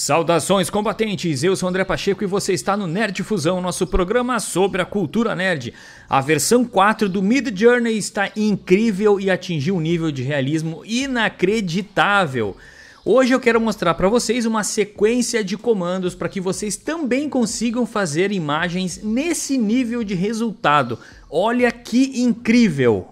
Saudações combatentes, eu sou André Pacheco e você está no Nerd Fusão, nosso programa sobre a cultura nerd. A versão 4 do Mid Journey está incrível e atingiu um nível de realismo inacreditável. Hoje eu quero mostrar para vocês uma sequência de comandos para que vocês também consigam fazer imagens nesse nível de resultado. Olha que incrível!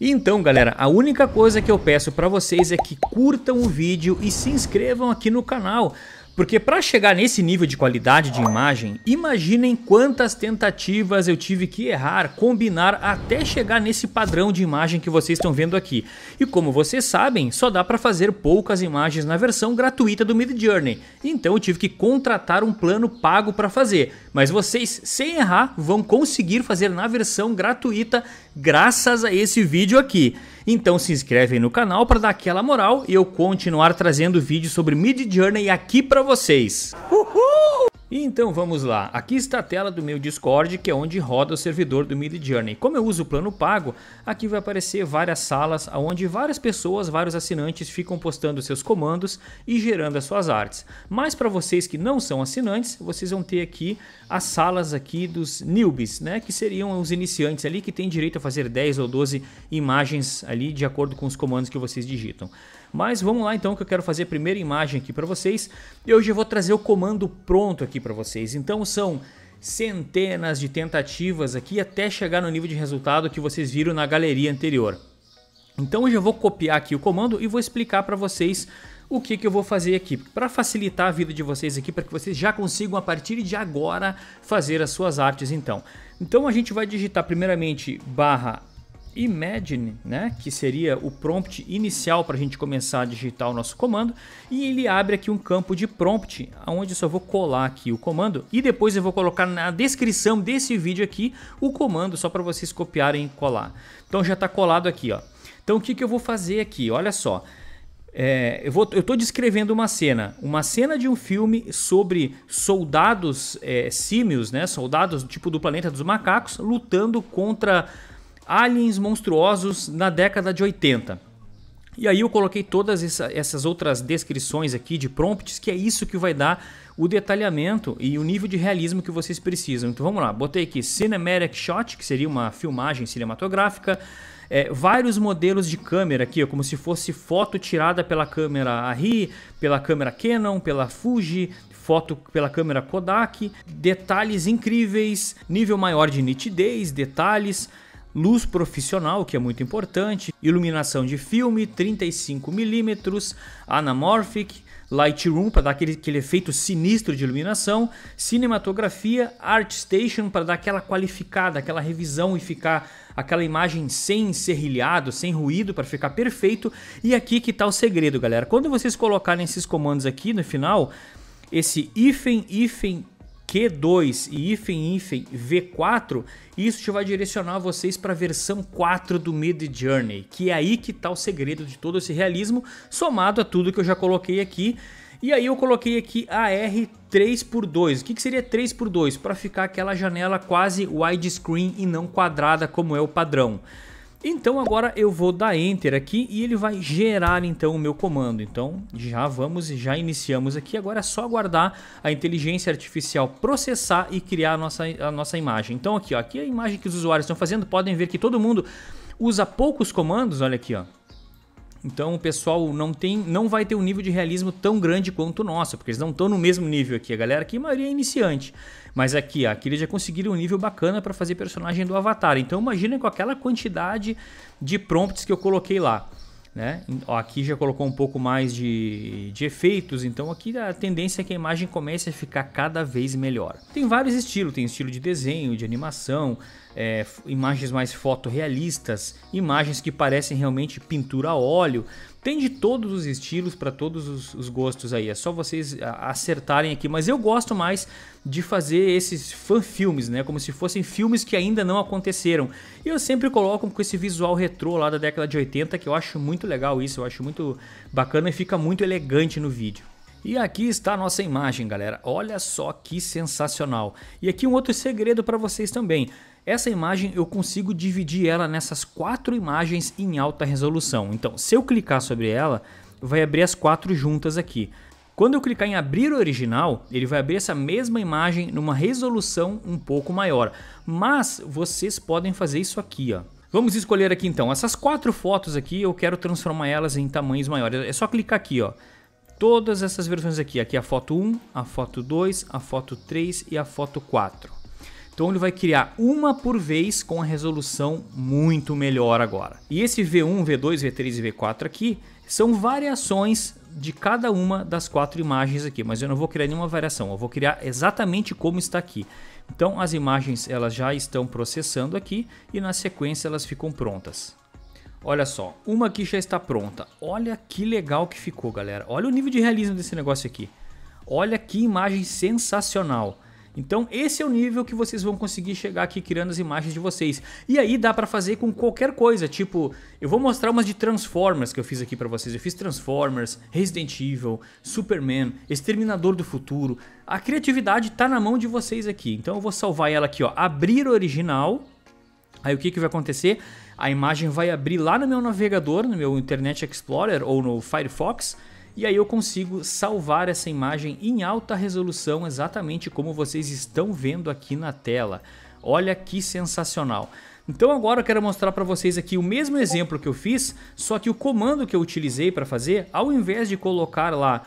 Então, galera, a única coisa que eu peço para vocês é que curtam o vídeo e se inscrevam aqui no canal. Porque para chegar nesse nível de qualidade de imagem, imaginem quantas tentativas eu tive que errar, combinar até chegar nesse padrão de imagem que vocês estão vendo aqui. E como vocês sabem, só dá para fazer poucas imagens na versão gratuita do Midjourney. Então eu tive que contratar um plano pago para fazer. Mas vocês, sem errar, vão conseguir fazer na versão gratuita graças a esse vídeo aqui. Então se inscreve no canal para dar aquela moral e eu continuar trazendo vídeos sobre Mid Journey aqui para vocês. Uhul! E então vamos lá, aqui está a tela do meu Discord, que é onde roda o servidor do Midjourney. Como eu uso o plano pago, aqui vai aparecer várias salas onde várias pessoas, vários assinantes ficam postando seus comandos e gerando as suas artes. Mas para vocês que não são assinantes, vocês vão ter aqui as salas aqui dos newbies, né, que seriam os iniciantes ali que têm direito a fazer 10 ou 12 imagens ali de acordo com os comandos que vocês digitam. Mas vamos lá então que eu quero fazer a primeira imagem aqui para vocês. E hoje eu vou trazer o comando pronto aqui para vocês. Então são centenas de tentativas aqui até chegar no nível de resultado que vocês viram na galeria anterior. Então hoje eu vou copiar aqui o comando e vou explicar para vocês o que, que eu vou fazer aqui para facilitar a vida de vocês aqui para que vocês já consigam a partir de agora fazer as suas artes então. Então a gente vai digitar primeiramente barra imagine, né, que seria o prompt inicial para a gente começar a digitar o nosso comando, e ele abre aqui um campo de prompt, onde eu só vou colar aqui o comando, e depois eu vou colocar na descrição desse vídeo aqui o comando, só para vocês copiarem e colar. Então já está colado aqui, ó. Então o que, que eu vou fazer aqui? Olha só, é, eu estou descrevendo uma cena, uma cena de um filme sobre soldados é, símios, né, soldados tipo do planeta dos macacos, lutando contra aliens monstruosos na década de 80. E aí eu coloquei todas essa, essas outras descrições aqui de prompts, que é isso que vai dar o detalhamento e o nível de realismo que vocês precisam. Então vamos lá, botei aqui Cinematic Shot, que seria uma filmagem cinematográfica, é, vários modelos de câmera aqui, ó, como se fosse foto tirada pela câmera Arri, pela câmera Canon, pela Fuji, foto pela câmera Kodak, detalhes incríveis, nível maior de nitidez, detalhes, luz profissional, que é muito importante, iluminação de filme, 35mm, anamorphic, Lightroom para dar aquele, aquele efeito sinistro de iluminação, cinematografia, ArtStation para dar aquela qualificada, aquela revisão e ficar aquela imagem sem serrilhado, sem ruído para ficar perfeito. E aqui que está o segredo, galera. Quando vocês colocarem esses comandos aqui no final, esse hífen hífen Q2 e hífen hífen V4, isso te vai direcionar vocês para a versão 4 do Mid Journey, que é aí que está o segredo de todo esse realismo, somado a tudo que eu já coloquei aqui. E aí eu coloquei aqui a R 3x2. O que, que seria 3x2? Para ficar aquela janela quase widescreen e não quadrada como é o padrão. Então agora eu vou dar Enter aqui e ele vai gerar então o meu comando. Então já vamos e já iniciamos aqui. Agora é só aguardar a inteligência artificial processar e criar a nossa, a nossa imagem. Então aqui, ó, aqui é a imagem que os usuários estão fazendo. Podem ver que todo mundo usa poucos comandos. Olha aqui, ó. Então o pessoal não tem, não vai ter um nível de realismo tão grande quanto o nosso, porque eles não estão no mesmo nível aqui. A galera aqui, a maioria é iniciante. Mas aqui, aqui eles já conseguiram um nível bacana para fazer personagem do Avatar. Então imagina com aquela quantidade de prompts que eu coloquei lá. Né? Aqui já colocou um pouco mais de, de efeitos, então aqui a tendência é que a imagem comece a ficar cada vez melhor. Tem vários estilos, tem estilo de desenho, de animação, é, imagens mais fotorrealistas, imagens que parecem realmente pintura a óleo. Tem de todos os estilos, para todos os, os, gostos aí. É só vocês acertarem aqui. Mas eu gosto mais de fazer esses fan-filmes, né? Como se fossem filmes que ainda não aconteceram. E eu sempre coloco com esse visual retrô lá da década de 80, que eu acho muito legal isso. Eu acho muito bacana e fica muito elegante no vídeo. E aqui está a nossa imagem, galera. Olha só que sensacional. E aqui um outro segredo para vocês também. Essa imagem eu consigo dividir ela nessas quatro imagens em alta resolução. Então, se eu clicar sobre ela, vai abrir as quatro juntas aqui. Quando eu clicar em abrir original, ele vai abrir essa mesma imagem numa resolução um pouco maior. Mas vocês podem fazer isso aqui, ó. Vamos escolher aqui então, essas quatro fotos aqui eu quero transformar elas em tamanhos maiores. É só clicar aqui, ó. Todas essas versões aqui, aqui a foto 1, a foto 2, a foto 3 e a foto 4. Então ele vai criar uma por vez com a resolução muito melhor agora. E esse V1, V2, V3 e V4 aqui são variações de cada uma das quatro imagens aqui, mas eu não vou criar nenhuma variação, eu vou criar exatamente como está aqui. Então as imagens elas já estão processando aqui e na sequência elas ficam prontas. Olha só, uma aqui já está pronta. Olha que legal que ficou, galera. Olha o nível de realismo desse negócio aqui. Olha que imagem sensacional. Então esse é o nível que vocês vão conseguir chegar aqui criando as imagens de vocês. E aí dá para fazer com qualquer coisa, tipo, eu vou mostrar umas de Transformers que eu fiz aqui para vocês. Eu fiz Transformers, Resident Evil, Superman, Exterminador do Futuro. A criatividade tá na mão de vocês aqui. Então eu vou salvar ela aqui, ó, abrir original. Aí o que que vai acontecer? A imagem vai abrir lá no meu navegador, no meu Internet Explorer ou no Firefox e aí eu consigo salvar essa imagem em alta resolução, exatamente como vocês estão vendo aqui na tela. Olha que sensacional! Então agora eu quero mostrar para vocês aqui o mesmo exemplo que eu fiz, só que o comando que eu utilizei para fazer, ao invés de colocar lá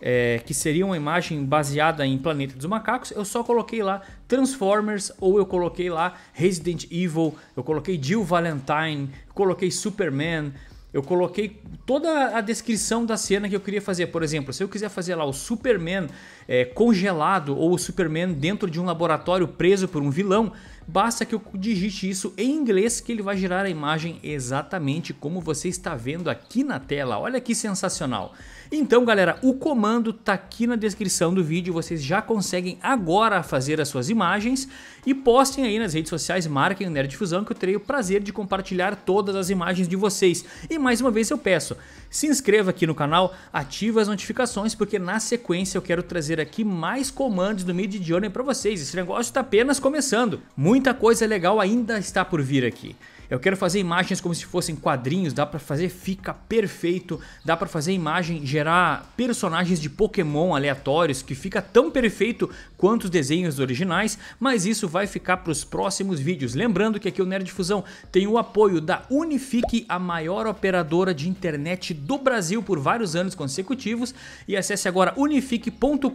é, que seria uma imagem baseada em Planeta dos Macacos, eu só coloquei lá Transformers ou eu coloquei lá Resident Evil, eu coloquei Jill Valentine, coloquei Superman, eu coloquei toda a descrição da cena que eu queria fazer. Por exemplo, se eu quiser fazer lá o Superman é, congelado ou o Superman dentro de um laboratório preso por um vilão, Basta que eu digite isso em inglês que ele vai gerar a imagem exatamente como você está vendo aqui na tela. Olha que sensacional. Então, galera, o comando tá aqui na descrição do vídeo, vocês já conseguem agora fazer as suas imagens e postem aí nas redes sociais, marquem o Nerd Difusão que eu terei o prazer de compartilhar todas as imagens de vocês. E mais uma vez eu peço, se inscreva aqui no canal, ative as notificações porque na sequência eu quero trazer aqui mais comandos do Mid Journey para vocês. Esse negócio está apenas começando. Muito Muita coisa legal ainda está por vir aqui. Eu quero fazer imagens como se fossem quadrinhos, dá para fazer, fica perfeito, dá para fazer imagem, gerar personagens de Pokémon aleatórios que fica tão perfeito quanto os desenhos originais, mas isso vai ficar para os próximos vídeos. Lembrando que aqui o Nerd Fusão tem o apoio da Unifique, a maior operadora de internet do Brasil por vários anos consecutivos, e acesse agora unifique.com.br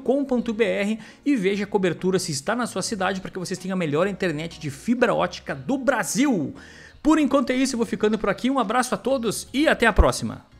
e veja a cobertura se está na sua cidade para que vocês tenham a melhor internet internet de fibra ótica do Brasil. Por enquanto é isso, eu vou ficando por aqui. Um abraço a todos e até a próxima.